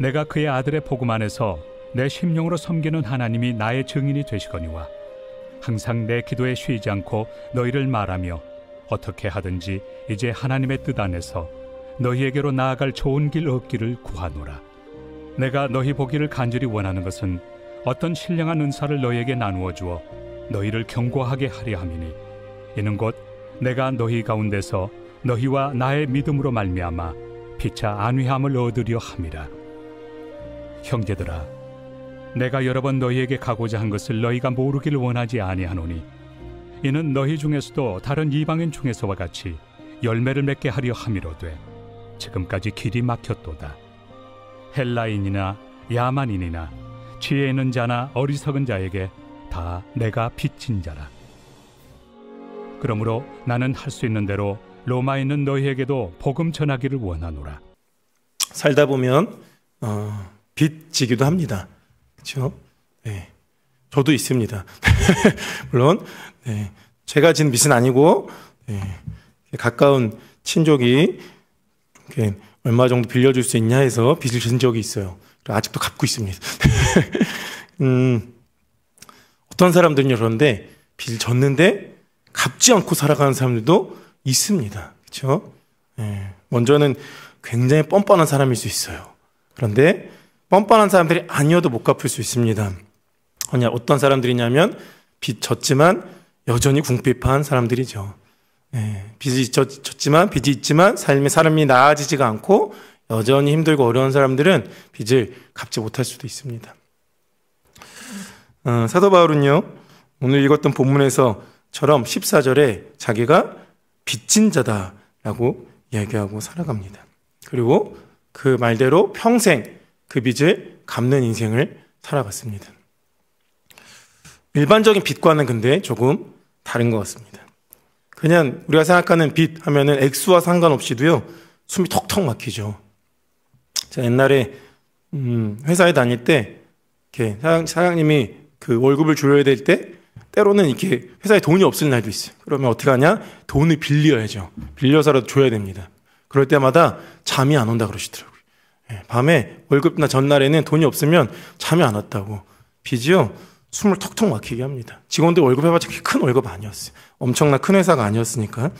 내가 그의 아들의 복음 안에서 내 심령으로 섬기는 하나님이 나의 증인이 되시거니와 항상 내 기도에 쉬지 않고 너희를 말하며 어떻게 하든지 이제 하나님의 뜻 안에서 너희에게로 나아갈 좋은 길 얻기를 구하노라. 내가 너희 보기를 간절히 원하는 것은 어떤 신령한 은사를 너희에게 나누어 주어 너희를 경고하게 하려 함이니 이는 곧 내가 너희 가운데서 너희와 나의 믿음으로 말미암아 피차 안위함을 얻으려 함이라. 형제들아 내가 여러 번 너희에게 가고자 한 것을 너희가 모르기를 원하지 아니하노니 이는 너희 중에서도 다른 이방인 중에서와 같이 열매를 맺게 하려 함이로되 지금까지 길이 막혔도다 헬라인이나 야만인이나 지혜 있는 자나 어리석은 자에게 다 내가 빚진 자라 그러므로 나는 할 수 있는 대로 로마에 있는 너희에게도 복음 전하기를 원하노라 살다 보면 어, 빚지기도 합니다. 그렇죠? 네. 저도 있습니다. 물론 네. 제가 진 빚은 아니고 네. 가까운 친족이 얼마 정도 빌려줄 수 있냐 해서 빚을 진 적이 있어요. 아직도 갚고 있습니다. 음, 어떤 사람들은 그런데 빚을 졌는데 갚지 않고 살아가는 사람들도 있습니다. 그렇죠? 네. 먼저는 굉장히 뻔뻔한 사람일 수 있어요. 그런데 뻔뻔한 사람들이 아니어도 못 갚을 수 있습니다. 아니 어떤 사람들이냐면 빚 졌지만 여전히 궁핍한 사람들이죠. 예, 빚이 졌지만 빚이 있지만 삶의 사람이 나아지지가 않고 여전히 힘들고 어려운 사람들은 빚을 갚지 못할 수도 있습니다. 어, 사도 바울은요 오늘 읽었던 본문에서처럼 14절에 자기가 빚진 자다라고 이야기하고 살아갑니다. 그리고 그 말대로 평생 그 빚을 갚는 인생을 살아갔습니다. 일반적인 빚과는 근데 조금 다른 것 같습니다. 그냥 우리가 생각하는 빚 하면은 액수와 상관없이도요, 숨이 턱턱 막히죠. 제가 옛날에, 음, 회사에 다닐 때, 이렇게 사장, 사장님이 그 월급을 줄여야 될 때, 때로는 이렇게 회사에 돈이 없을 날도 있어요. 그러면 어떻게 하냐? 돈을 빌려야죠. 빌려서라도 줘야 됩니다. 그럴 때마다 잠이 안 온다 그러시더라고요. 예, 밤에 월급나 전날에는 돈이 없으면 잠이 안 왔다고. 빚이요. 숨을 턱턱 막히게 합니다. 직원들 월급 해봤자 큰 월급 아니었어요. 엄청난 큰 회사가 아니었으니까.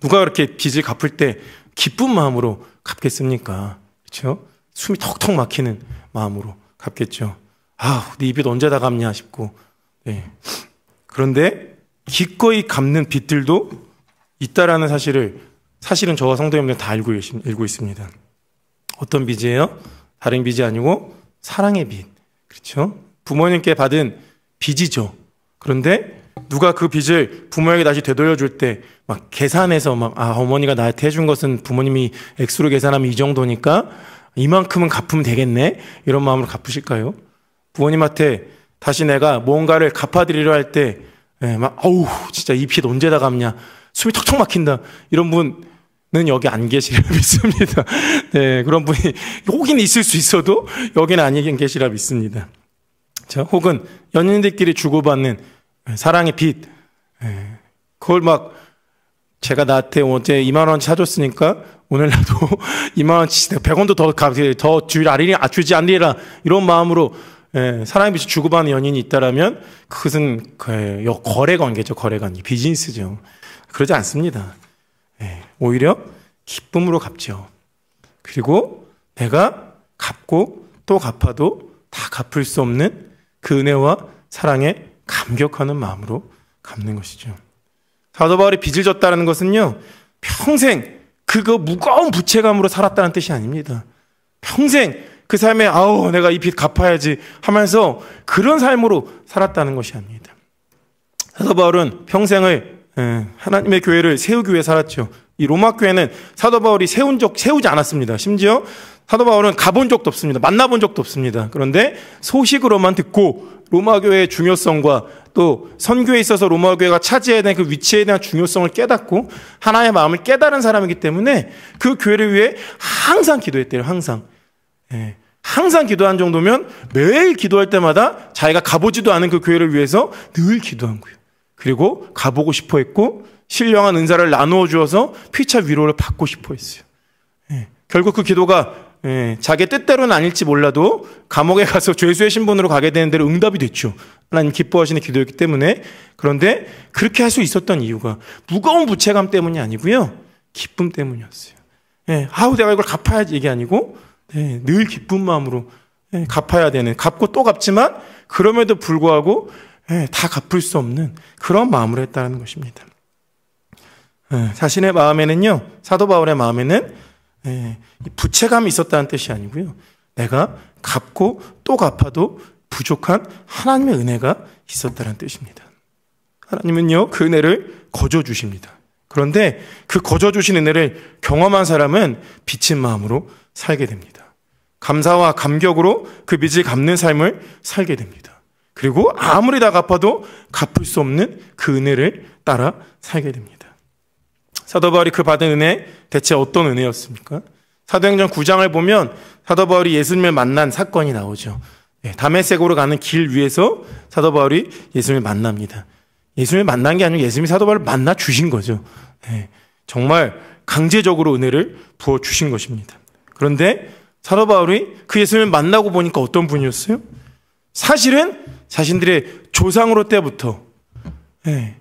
누가 그렇게 빚을 갚을 때 기쁜 마음으로 갚겠습니까? 그렇죠? 숨이 턱턱 막히는 마음으로 갚겠죠. 아, 우네빚 언제 다 갚냐 싶고. 네. 그런데 기꺼이 갚는 빚들도 있다라는 사실을 사실은 저와 성도님들 다 알고, 알고 있습니다. 어떤 빚이에요? 다른 빚이 아니고 사랑의 빚. 그렇죠? 부모님께 받은 빚이죠. 그런데 누가 그 빚을 부모에게 다시 되돌려줄 때 막 계산해서 막, 아, 어머니가 나한테 해준 것은 부모님이 액수로 계산하면 이 정도니까 이만큼은 갚으면 되겠네? 이런 마음으로 갚으실까요? 부모님한테 다시 내가 뭔가를 갚아드리려 할 때, 예, 막, 어우, 진짜 이 빚 언제 다 갚냐. 숨이 턱턱 막힌다. 이런 분는 여기 안 계시라 믿습니다. 네, 그런 분이 혹은 있을 수 있어도 여기는 안 계시라 믿습니다. 자, 혹은 연인들끼리 주고받는 예, 사랑의 빛. 예, 그걸 막 제가 나한테 어제 2만 원 사줬으니까 오늘 나도 2만 원치 100원도 더더 주라리니 아 주지 않리라 이런 마음으로 예, 사랑의 빛을 주고받는 연인이 있다라면 그것은 그, 거래 관계죠 거래 관계 비즈니스죠 그러지 않습니다. 오히려 기쁨으로 갚죠 그리고 내가 갚고 또 갚아도 다 갚을 수 없는 그 은혜와 사랑에 감격하는 마음으로 갚는 것이죠. 사도 바울이 빚을 졌다는 것은요, 평생 그거 무거운 부채감으로 살았다는 뜻이 아닙니다. 평생 그 삶에 아우 내가 이 빚 갚아야지 하면서 그런 삶으로 살았다는 것이 아닙니다. 사도 바울은 평생을 예, 하나님의 교회를 세우기 위해 살았죠. 이 로마 교회는 사도 바울이 세운 적 세우지 않았습니다. 심지어 사도 바울은 가본 적도 없습니다. 만나본 적도 없습니다. 그런데 소식으로만 듣고 로마 교회의 중요성과 또 선교에 있어서 로마 교회가 차지해야 되는 그 위치에 대한 중요성을 깨닫고 하나의 마음을 깨달은 사람이기 때문에 그 교회를 위해 항상 기도했대요. 항상. 예. 항상 기도한 정도면 매일 기도할 때마다 자기가 가보지도 않은 그 교회를 위해서 늘 기도한 거예요. 그리고 가보고 싶어 했고 신령한 은사를 나누어 주어서 피차 위로를 받고 싶어 했어요. 예. 결국 그 기도가 예, 자기 뜻대로는 아닐지 몰라도 감옥에 가서 죄수의 신분으로 가게 되는 대로 응답이 됐죠. 하나님 기뻐하시는 기도였기 때문에 그런데 그렇게 할 수 있었던 이유가 무거운 부채감 때문이 아니고요. 기쁨 때문이었어요. 예, 아우 내가 이걸 갚아야지 이게 아니고 예, 늘 기쁜 마음으로 예, 갚아야 되는 갚고 또 갚지만 그럼에도 불구하고 예, 다 갚을 수 없는 그런 마음으로 했다는 것입니다. 예, 자신의 마음에는요, 사도 바울의 마음에는 예, 부채감이 있었다는 뜻이 아니고요. 내가 갚고 또 갚아도 부족한 하나님의 은혜가 있었다는 뜻입니다. 하나님은요, 그 은혜를 거저 주십니다. 그런데 그 거저 주신 은혜를 경험한 사람은 비친 마음으로 살게 됩니다. 감사와 감격으로 그 빚을 갚는 삶을 살게 됩니다. 그리고 아무리 다 갚아도 갚을 수 없는 그 은혜를 따라 살게 됩니다. 사도 바울이 그 받은 은혜 대체 어떤 은혜였습니까? 사도행전 9장을 보면 사도 바울이 예수님을 만난 사건이 나오죠. 담에색으로 예, 가는 길 위에서 사도 바울이 예수님을 만납니다. 예수님을 만난 게 아니고 예수님이 사도 바울을 만나 주신 거죠. 예, 정말 강제적으로 은혜를 부어 주신 것입니다. 그런데 사도 바울이 그 예수님을 만나고 보니까 어떤 분이었어요? 사실은 자신들의 조상으로 때부터 예,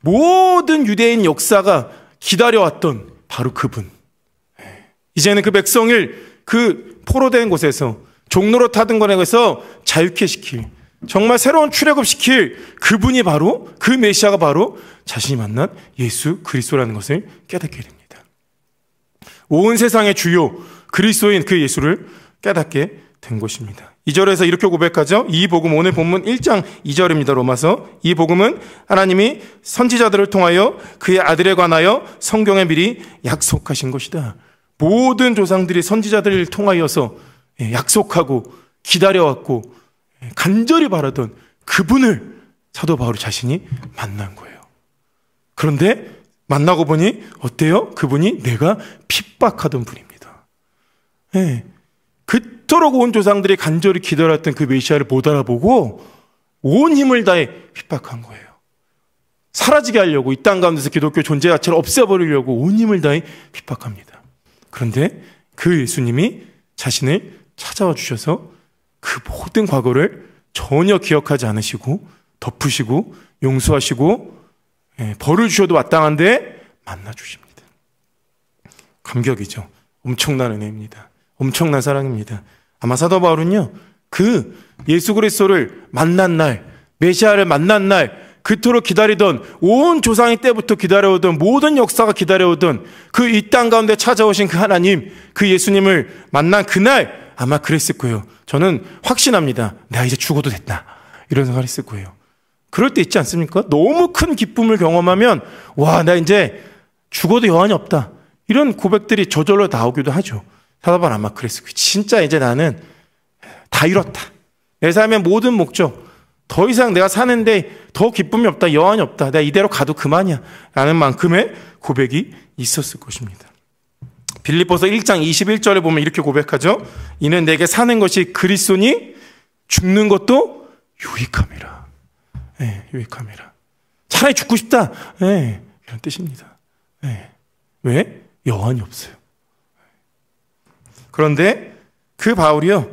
모든 유대인 역사가 기다려왔던 바로 그분. 예, 이제는 그 백성을 그 포로된 곳에서 종로로 타던 권에서 자유케 시킬 정말 새로운 출애굽 시킬 그분이 바로 그 메시아가 바로 자신이 만난 예수 그리스도라는 것을 깨닫게 됩니다. 온 세상의 주요 그리스도인 그 예수를 깨닫게 된 것입니다. 2절에서 이렇게 고백하죠. 이 복음 오늘 본문 1장 2절입니다. 로마서. 이 복음은 하나님이 선지자들을 통하여 그의 아들에 관하여 성경에 미리 약속하신 것이다. 모든 조상들이 선지자들을 통하여서 예, 약속하고 기다려왔고 예, 간절히 바라던 그분을 사도 바울 자신이 만난 거예요. 그런데 만나고 보니 어때요? 그분이 내가 핍박하던 분입니다. 예. 네. 그토록 온 조상들이 간절히 기다렸던 그 메시아를 못 알아보고 온 힘을 다해 핍박한 거예요. 사라지게 하려고 이 땅 가운데서 기독교 존재 자체를 없애버리려고 온 힘을 다해 핍박합니다. 그런데 그 예수님이 자신을 찾아와 주셔서 그 모든 과거를 전혀 기억하지 않으시고 덮으시고 용서하시고 예, 벌을 주셔도 마땅한데 만나 주십니다. 감격이죠. 엄청난 은혜입니다. 엄청난 사랑입니다. 아마 사도 바울은요, 그 예수 그리스도를 만난 날, 메시아를 만난 날, 그토록 기다리던 온 조상의 때부터 기다려오던 모든 역사가 기다려오던 그 이 땅 가운데 찾아오신 그 하나님, 그 예수님을 만난 그날 아마 그랬을 거예요. 저는 확신합니다. 내가 이제 죽어도 됐다. 이런 생각을 했을 거예요. 그럴 때 있지 않습니까? 너무 큰 기쁨을 경험하면 와, 나 이제 죽어도 여한이 없다. 이런 고백들이 저절로 나오기도 하죠. 사도바는 아마 그랬을 거예요. 진짜 이제 나는 다 잃었다. 내 삶의 모든 목적, 더 이상 내가 사는데 더 기쁨이 없다, 여한이 없다. 내가 이대로 가도 그만이야. 라는 만큼의 고백이 있었을 것입니다. 빌립보서 1장 21절에 보면 이렇게 고백하죠. 이는 내게 사는 것이 그리스도니 죽는 것도 유익함이라. 예, 유익함이라. 차라리 죽고 싶다. 예, 이런 뜻입니다. 예. 왜? 여한이 없어요. 그런데 그 바울이요.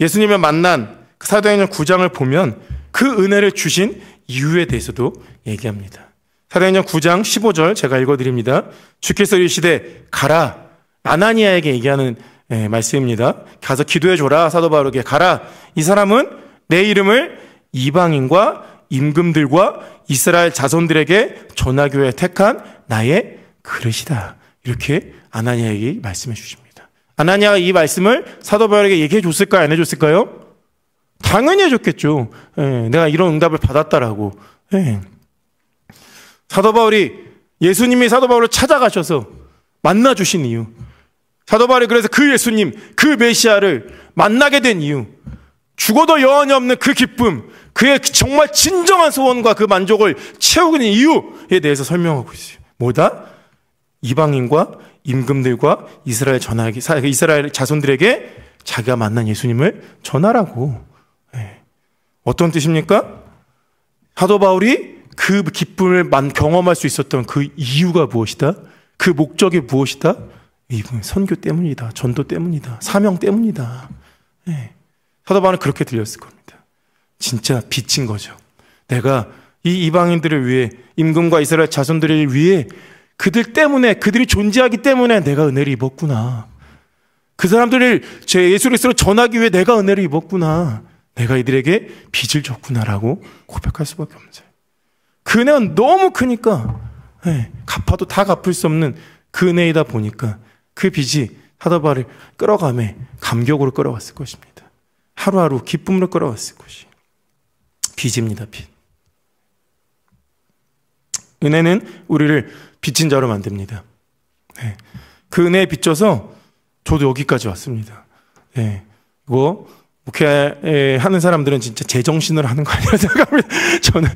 예수님을 만난 그 사도행전 9장을 보면 그 은혜를 주신 이유에 대해서도 얘기합니다. 사도행전 9장 15절 제가 읽어드립니다. 주께서 이시되 가라 아나니아에게 얘기하는 예, 말씀입니다. 가서 기도해줘라 사도 바울에게 가라 이 사람은 내 이름을 이방인과 임금들과 이스라엘 자손들에게 전하교에 택한 나의 그릇이다. 이렇게 아나니아에게 말씀해 주십니다. 아나니아가 이 말씀을 사도 바울에게 얘기해 줬을까요? 안 해줬을까요? 당연히 해줬겠죠. 예, 내가 이런 응답을 받았다라고. 예. 사도 바울이 예수님이 사도 바울을 찾아가셔서 만나 주신 이유. 사도 바울이 그래서 그 예수님, 그 메시아를 만나게 된 이유. 죽어도 여한이 없는 그 기쁨, 그의 정말 진정한 소원과 그 만족을 채우는 이유에 대해서 설명하고 있어요. 뭐다? 이방인과 임금들과 이스라엘 전하기, 이스라엘 자손들에게 자기가 만난 예수님을 전하라고. 네. 어떤 뜻입니까? 사도 바울이 그 기쁨을 경험할 수 있었던 그 이유가 무엇이다? 그 목적이 무엇이다? 이분 선교 때문이다. 전도 때문이다. 사명 때문이다. 네. 사도 바울은 그렇게 들렸을 겁니다. 진짜 빛인 거죠. 내가 이 이방인들을 위해 임금과 이스라엘 자손들을 위해 그들 때문에 그들이 존재하기 때문에 내가 은혜를 입었구나. 그 사람들을 제 예수 그리스도로 전하기 위해 내가 은혜를 입었구나. 내가 이들에게 빚을 줬구나라고 고백할 수밖에 없는 거예요. 그 은혜는 너무 크니까 네, 갚아도 다 갚을 수 없는 그 은혜이다 보니까 그 빚이 사도바를 끌어가매 감격으로 끌어왔을 것입니다. 하루하루 기쁨으로 끌어왔을 것이 빚입니다. 빚. 은혜는 우리를 빚진 자로 만듭니다. 네. 그 은혜에 비춰서 저도 여기까지 왔습니다. 예. 이거 목회 하는 사람들은 진짜 제정신을 하는 거 아니라 생각합니다. 저는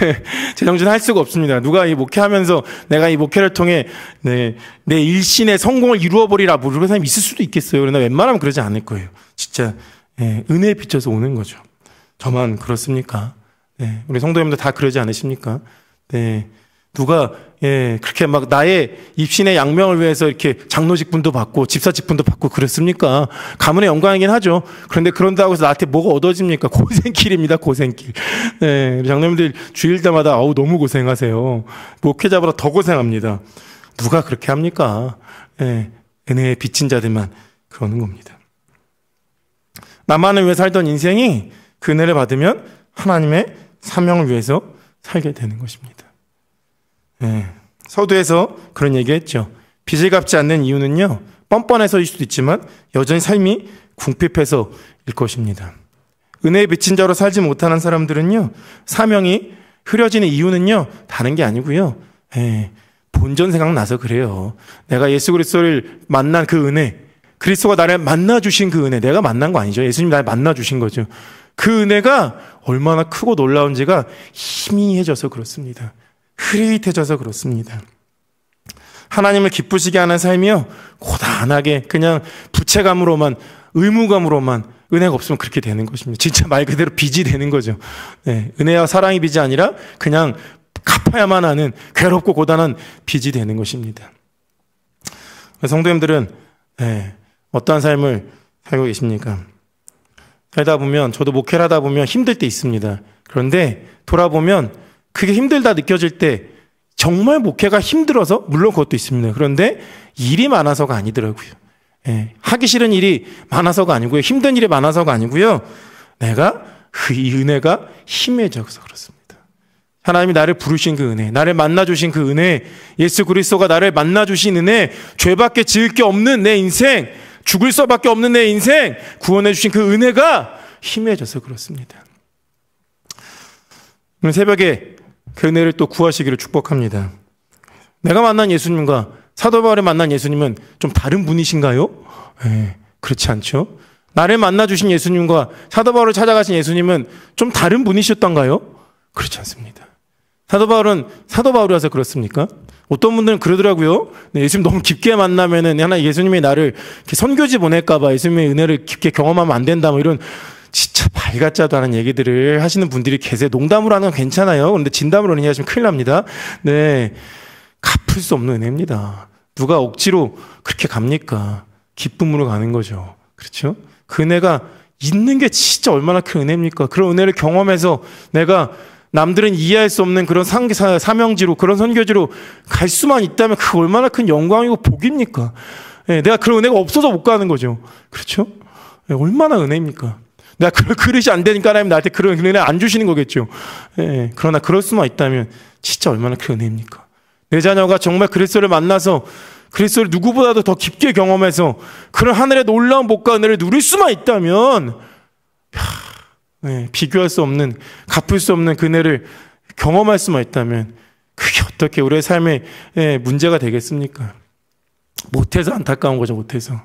네, 제정신 할 수가 없습니다. 누가 이 목회하면서 내가 이 목회를 통해 네, 내 일신의 성공을 이루어 버리라 뭐 그런 사람이 있을 수도 있겠어요. 그러나 웬만하면 그러지 않을 거예요. 진짜 네, 은혜에 비춰서 오는 거죠. 저만 그렇습니까? 네, 우리 성도님들 다 그러지 않으십니까? 네. 누가 예, 그렇게 막 나의 입신의 양명을 위해서 이렇게 장로직 분도 받고 집사직 분도 받고 그랬습니까? 가문의 영광이긴 하죠. 그런데 그런다고 해서 나한테 뭐가 얻어집니까? 고생길입니다, 고생길. 예, 장로님들 주일 때마다 아우 너무 고생하세요. 목회자보다 더 고생합니다. 누가 그렇게 합니까? 예, 은혜에 빚진 자들만 그러는 겁니다. 나만을 위해 살던 인생이 그 은혜를 받으면 하나님의 사명을 위해서 살게 되는 것입니다. 네. 서두에서 그런 얘기했죠. 빚을 갚지 않는 이유는요. 뻔뻔해서일 수도 있지만 여전히 삶이 궁핍해서일 것입니다. 은혜에 미친 자로 살지 못하는 사람들은요. 사명이 흐려지는 이유는요. 다른 게 아니고요. 에, 예, 본전 생각나서 그래요. 내가 예수 그리스도를 만난 그 은혜, 그리스도가 나를 만나 주신 그 은혜, 내가 만난 거 아니죠. 예수님 나를 만나 주신 거죠. 그 은혜가 얼마나 크고 놀라운지가 희미해져서 그렇습니다. 흐릿해져서 그렇습니다. 하나님을 기쁘시게 하는 삶이요. 고단하게 그냥 부채감으로만 의무감으로만 은혜가 없으면 그렇게 되는 것입니다. 진짜 말 그대로 빚이 되는 거죠. 네, 은혜와 사랑의 빚이 아니라 그냥 갚아야만 하는 괴롭고 고단한 빚이 되는 것입니다. 성도님들은 네, 어떠 삶을 살고 계십니까? 살다 보면 저도 목회를 하다 보면 힘들 때 있습니다. 그런데 돌아보면 그게 힘들다 느껴질 때 정말 목회가 힘들어서 물론 그것도 있습니다. 그런데 일이 많아서가 아니더라고요. 예, 하기 싫은 일이 많아서가 아니고요. 힘든 일이 많아서가 아니고요. 내가 그 이 은혜가 힘해져서 그렇습니다. 하나님이 나를 부르신 그 은혜, 나를 만나주신 그 은혜, 예수 그리스도가 나를 만나주신 은혜, 죄밖에 지을 게 없는 내 인생, 죽을 수밖에 없는 내 인생, 구원해주신 그 은혜가 힘해 져서 그렇습니다. 오늘 새벽에 그 은혜를 또 구하시기를 축복합니다. 내가 만난 예수님과 사도 바울이 만난 예수님은 좀 다른 분이신가요? 에, 예, 그렇지 않죠. 나를 만나 주신 예수님과 사도 바울을 찾아가신 예수님은 좀 다른 분이셨던가요? 그렇지 않습니다. 사도 바울은 사도 바울이라서 그렇습니까? 어떤 분들은 그러더라고요. 네, 예수님 너무 깊게 만나면은 하나 예수님이 나를 선교지 보낼까봐 예수님의 은혜를 깊게 경험하면 안 된다 뭐 이런 진짜 밝았짜도 하는 얘기들을 하시는 분들이 계세요. 농담으로 하는 건 괜찮아요. 그런데 진담으로 얘기하시면 큰일 납니다. 네. 갚을 수 없는 은혜입니다. 누가 억지로 그렇게 갑니까? 기쁨으로 가는 거죠. 그렇죠? 그 은혜가 있는 게 진짜 얼마나 큰 은혜입니까? 그런 은혜를 경험해서 내가 남들은 이해할 수 없는 그런 상, 사, 사명지로, 그런 선교지로 갈 수만 있다면 그 얼마나 큰 영광이고 복입니까? 예, 내가 그런 은혜가 없어서 못 가는 거죠. 그렇죠? 예, 얼마나 은혜입니까? 내가 그, 그릇이 안 되니까 하나님 나한테 그런 은혜 안 주시는 거겠죠. 예, 그러나 그럴 수만 있다면 진짜 얼마나 큰 은혜입니까? 내 자녀가 정말 그리스도를 만나서 그리스도를 누구보다도 더 깊게 경험해서 그런 하늘의 놀라운 복과 은혜를 누릴 수만 있다면 야, 예, 비교할 수 없는 갚을 수 없는 그 은혜를 경험할 수만 있다면 그게 어떻게 우리의 삶에 예, 문제가 되겠습니까? 못해서 안타까운 거죠 못해서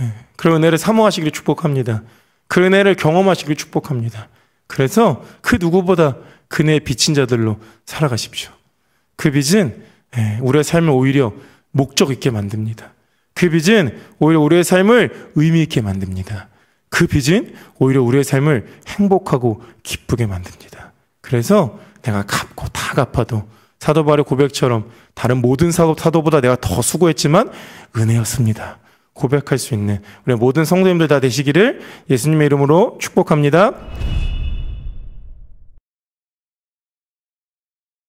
예, 그런 은혜를 사모하시기를 축복합니다. 그 은혜를 경험하시길 축복합니다. 그래서 그 누구보다 그네 비친 자들로 살아가십시오. 그 빚은 예, 우리의 삶을 오히려 목적 있게 만듭니다. 그 빚은 오히려 우리의 삶을 의미 있게 만듭니다. 그 빚은 오히려 우리의 삶을 행복하고 기쁘게 만듭니다. 그래서 내가 갚고 다 갚아도 사도바의 고백처럼 다른 모든 사도보다 내가 더 수고했지만 은혜였습니다. 고백할 수 있는 우리 모든 성도님들 다 되시기를 예수님의 이름으로 축복합니다.